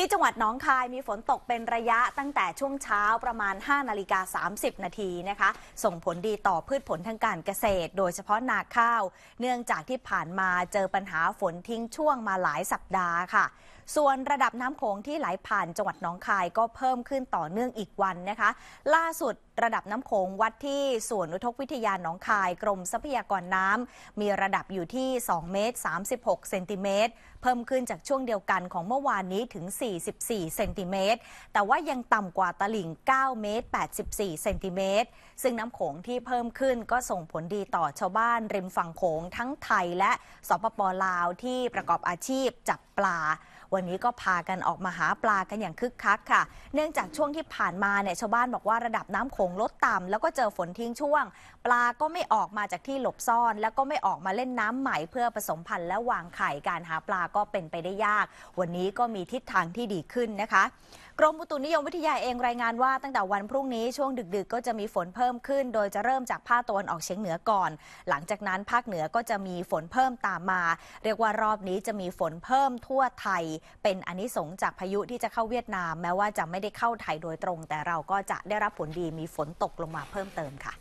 ที่จังหวัดน้องคายมีฝนตกเป็นระยะตั้งแต่ช่วงเช้าประมาณ 5นาฬิกา30นาทีนะคะ ส่งผลดีต่อพืชผลทางการเกษตรโดยเฉพาะนาข้าว เนื่องจากที่ผ่านมาเจอปัญหาฝนทิ้งช่วงมาหลายสัปดาห์ค่ะ ส่วนระดับน้ำโขงที่ไหลผ่าน จังหวัดน้องคายก็เพิ่มขึ้นต่อเนื่องอีกวันนะคะ ล่าสุดระดับน้ำโขงวัดที่ส่วนนุทกวิทยาน้องคาย กรมทรัพยากรน้ำมีระดับอยู่ที่2เมตร36เซนติเมตรเพิ่มขึ้นจากช่วงเดียวกันของเมื่อวานนี้ถึง 44 เซนติเมตร แต่ว่ายังต่ำกว่าตลิ่ง 9 เมตร 84 เซนติเมตร ซึ่งน้ำโขงที่เพิ่มขึ้นก็ส่งผลดีต่อชาวบ้านริมฝั่งโขงทั้งไทยและสปปลาวที่ประกอบอาชีพจับปลาวันนี้ก็พากันออกมาหาปลากันอย่างคึกคักค่ะ เนื่องจากช่วงที่ผ่านมาเนี่ยชาวบ้านบอกว่าระดับน้ำโขงลดต่ำแล้วก็เจอฝนทิ้งช่วง ปลาก็ไม่ออกมาจากที่หลบซ่อน แล้วก็ไม่ออกมาเล่นน้ำใหม่เพื่อผสมพันธุ์และวางไข่การหาปลาก็เป็นไปได้ยาก วันนี้ก็มีทิศทางที่ดีขึ้นนะคะ กรมอุตุนิยมวิทยาเองรายงานว่าตั้งแต่วันพรุ่งนี้ช่วงดึก ๆ ก็จะมีฝนเพิ่มขึ้น โดยจะเริ่มจากภาคตะวันออกเฉียงเหนือก่อน หลังจากนั้นภาคเหนือก็จะมีฝนเพิ่มตามมา เรียกว่ารอบนี้จะมีฝนเพิ่มทั่วไทยเป็นอนนิสงจากพายุที่จะเข้าเวียดนาม แม้ว่าจะไม่ได้เข้าไทยโดยตรง แต่เราก็จะได้รับผลดีมีฝนตกลงมาเพิ่มเติมค่ะ